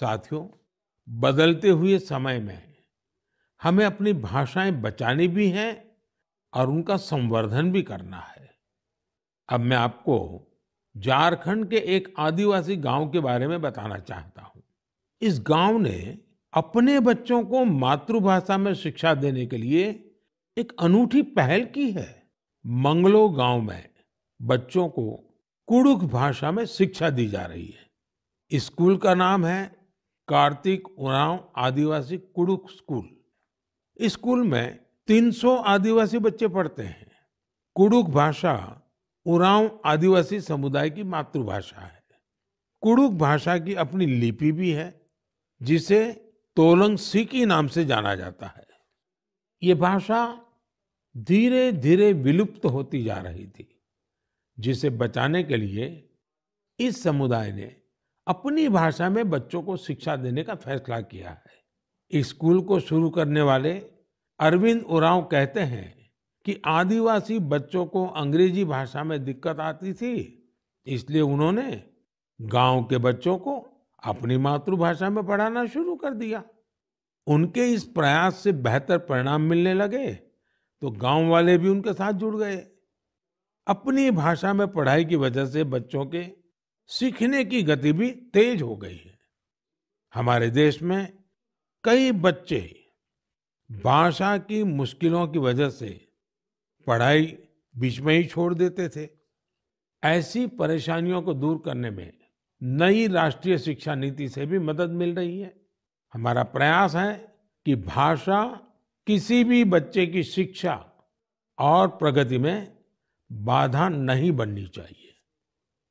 साथियों बदलते हुए समय में हमें अपनी भाषाएं बचानी भी हैं और उनका संवर्धन भी करना है अब मैं आपको झारखंड के एक आदिवासी गांव के बारे में बताना चाहता हूं इस गांव ने अपने बच्चों को मातृभाषा में शिक्षा देने के लिए एक अनूठी पहल की है मंगलो गांव में बच्चों को कुड़ुख भाषा में शिक्षा दी जा रही है स्कूल का नाम है कार्तिक उरांव आदिवासी कुड़ुक स्कूल इस स्कूल में 300 आदिवासी बच्चे पढ़ते हैं कुड़ुक भाषा उरांव आदिवासी समुदाय की मातृभाषा है कुड़ुक भाषा की अपनी लिपि भी है जिसे तोलंग सिकी नाम से जाना जाता है ये भाषा धीरे धीरे विलुप्त होती जा रही थी जिसे बचाने के लिए इस समुदाय ने अपनी भाषा में बच्चों को शिक्षा देने का फैसला किया है स्कूल को शुरू करने वाले अरविंद उरांव कहते हैं कि आदिवासी बच्चों को अंग्रेजी भाषा में दिक्कत आती थी इसलिए उन्होंने गांव के बच्चों को अपनी मातृभाषा में पढ़ाना शुरू कर दिया उनके इस प्रयास से बेहतर परिणाम मिलने लगे तो गांव वाले भी उनके साथ जुड़ गए अपनी भाषा में पढ़ाई की वजह से बच्चों के सीखने की गति भी तेज हो गई है हमारे देश में कई बच्चे भाषा की मुश्किलों की वजह से पढ़ाई बीच में ही छोड़ देते थे ऐसी परेशानियों को दूर करने में नई राष्ट्रीय शिक्षा नीति से भी मदद मिल रही है हमारा प्रयास है कि भाषा किसी भी बच्चे की शिक्षा और प्रगति में बाधा नहीं बननी चाहिए